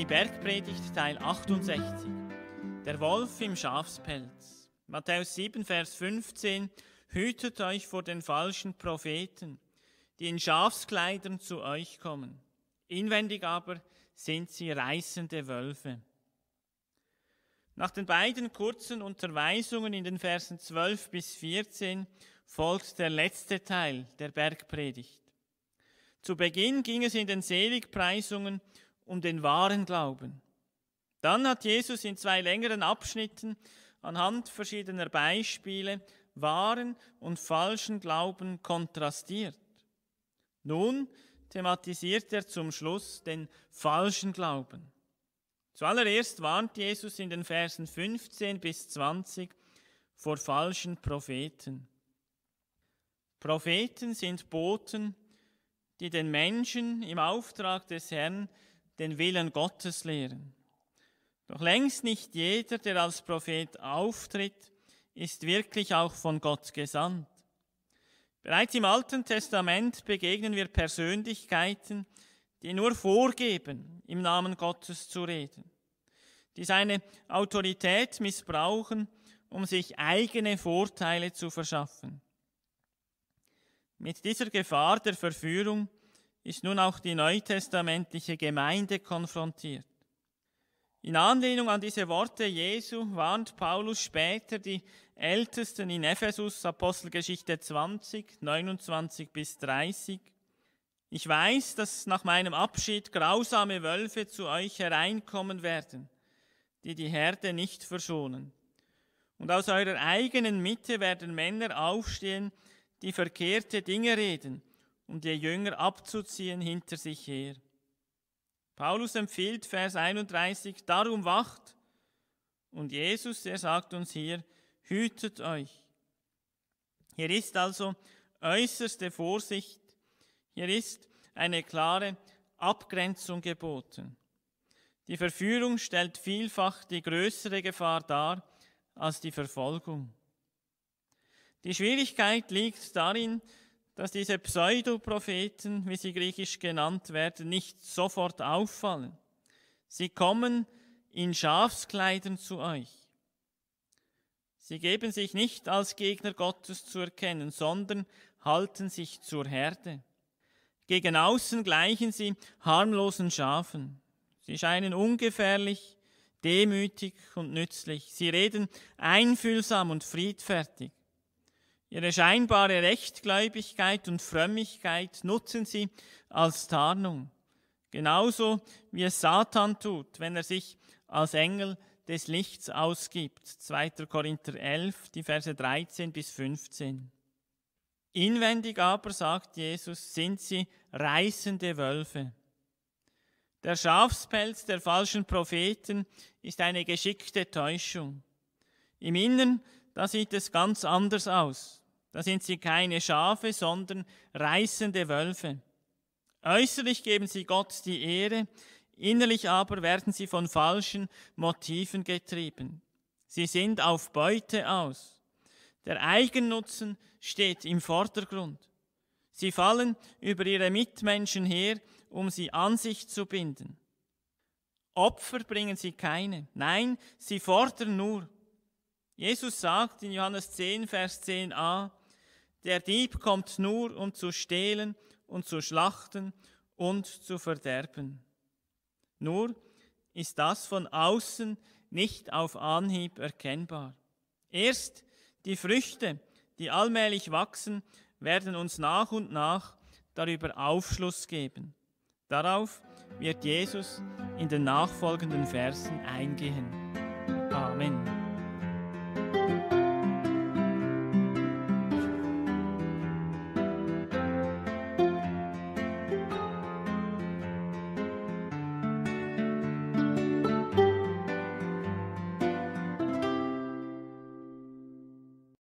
Die Bergpredigt Teil 68. Der Wolf im Schafspelz. Matthäus 7, Vers 15. Hütet euch vor den falschen Propheten, die in Schafskleidern zu euch kommen. Inwendig aber sind sie reißende Wölfe. Nach den beiden kurzen Unterweisungen in den Versen 12 bis 14 folgt der letzte Teil der Bergpredigt. Zu Beginn ging es in den Seligpreisungen um den wahren Glauben. Dann hat Jesus in zwei längeren Abschnitten anhand verschiedener Beispiele wahren und falschen Glauben kontrastiert. Nun thematisiert er zum Schluss den falschen Glauben. Zuallererst warnt Jesus in den Versen 15 bis 20 vor falschen Propheten. Propheten sind Boten, die den Menschen im Auftrag des Herrn den Willen Gottes lehren. Doch längst nicht jeder, der als Prophet auftritt, ist wirklich auch von Gott gesandt. Bereits im Alten Testament begegnen wir Persönlichkeiten, die nur vorgeben, im Namen Gottes zu reden, die seine Autorität missbrauchen, um sich eigene Vorteile zu verschaffen. Mit dieser Gefahr der Verführung ist nun auch die neutestamentliche Gemeinde konfrontiert. In Anlehnung an diese Worte Jesu warnt Paulus später die Ältesten in Ephesus, Apostelgeschichte 20, 29 bis 30. Ich weiß, dass nach meinem Abschied grausame Wölfe zu euch hereinkommen werden, die die Herde nicht verschonen. Und aus eurer eigenen Mitte werden Männer aufstehen, die verkehrte Dinge reden und die Jünger abzuziehen hinter sich her. Paulus empfiehlt Vers 31, darum wacht. Und Jesus, der sagt uns hier, hütet euch. Hier ist also äußerste Vorsicht. Hier ist eine klare Abgrenzung geboten. Die Verführung stellt vielfach die größere Gefahr dar als die Verfolgung. Die Schwierigkeit liegt darin, dass diese Pseudopropheten, wie sie griechisch genannt werden, nicht sofort auffallen. Sie kommen in Schafskleidern zu euch. Sie geben sich nicht als Gegner Gottes zu erkennen, sondern halten sich zur Herde. Gegen außen gleichen sie harmlosen Schafen. Sie scheinen ungefährlich, demütig und nützlich. Sie reden einfühlsam und friedfertig. Ihre scheinbare Rechtgläubigkeit und Frömmigkeit nutzen sie als Tarnung, genauso wie es Satan tut, wenn er sich als Engel des Lichts ausgibt. 2. Korinther 11, die Verse 13 bis 15. Inwendig aber, sagt Jesus, sind sie reißende Wölfe. Der Schafspelz der falschen Propheten ist eine geschickte Täuschung. Im Innern, da sieht es ganz anders aus. Da sind sie keine Schafe, sondern reißende Wölfe. Äußerlich geben sie Gott die Ehre, innerlich aber werden sie von falschen Motiven getrieben. Sie sind auf Beute aus. Der Eigennutzen steht im Vordergrund. Sie fallen über ihre Mitmenschen her, um sie an sich zu binden. Opfer bringen sie keine. Nein, sie fordern nur. Jesus sagt in Johannes 10, Vers 10a, der Dieb kommt nur, um zu stehlen und zu schlachten und zu verderben. Nur ist das von außen nicht auf Anhieb erkennbar. Erst die Früchte, die allmählich wachsen, werden uns nach und nach darüber Aufschluss geben. Darauf wird Jesus in den nachfolgenden Versen eingehen.